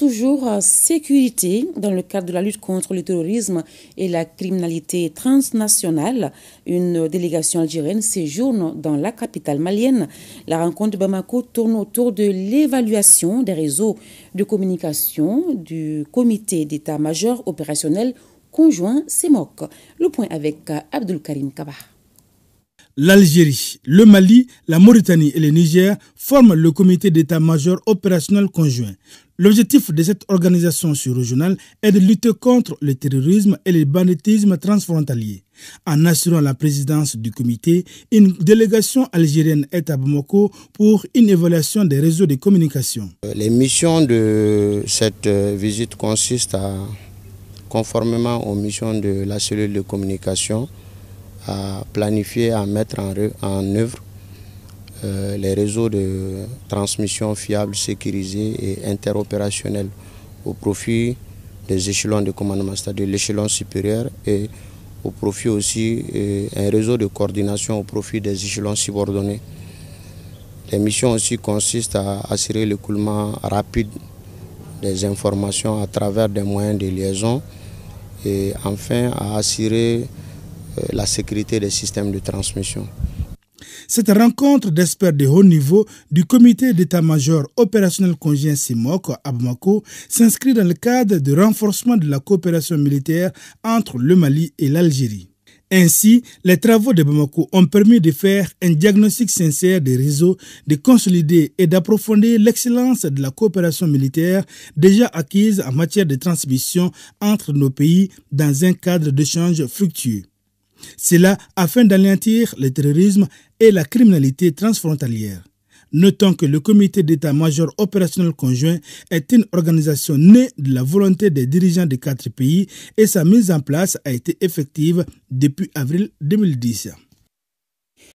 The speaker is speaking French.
toujours euh, sécurité dans le cadre de la lutte contre le terrorisme et la criminalité transnationale. Une délégation algérienne séjourne dans la capitale malienne. La rencontre de Bamako tourne autour de l'évaluation des réseaux de communication du comité d'état-major opérationnel conjoint CEMOC. Le point avec euh, Abdul Karim Kabah l'Algérie, le Mali, la Mauritanie et le Niger forment le comité d'état-major opérationnel conjoint. L'objectif de cette organisation sur régionale est de lutter contre le terrorisme et le banditisme transfrontalier. En assurant la présidence du comité, une délégation algérienne est à Bamako pour une évaluation des réseaux de communication. Euh, les missions de cette euh, visite consistent à, conformément aux missions de la cellule de communication, à planifier, à mettre en, œuvre euh, les réseaux de transmission fiables, sécurisés et interopérationnels au profit des échelons de commandement, c'est-à-dire l'échelon supérieur et au profit aussi euh, un réseau de coordination au profit des échelons subordonnés. Les missions aussi consistent à assurer l'écoulement rapide des informations à travers des moyens de liaison et enfin à assurer euh, la sécurité des systèmes de transmission. Cette rencontre d'experts de haut niveau du comité d'état-major opérationnel conjoint CIMOC à Bamako s'inscrit dans le cadre du renforcement de la coopération militaire entre le Mali et l'Algérie. Ainsi, les travaux de Bamako ont permis de faire un diagnostic sincère des réseaux, de consolider et d'approfondir l'excellence de la coopération militaire déjà acquise en matière de transmission entre nos pays dans un cadre change fructueux. Cela afin d'anéantir le terrorisme et la criminalité transfrontalière. Notons que le comité d'état-major opérationnel conjoint est une organisation née de la volonté des dirigeants des quatre pays et sa mise en place a été effective depuis avril 2010.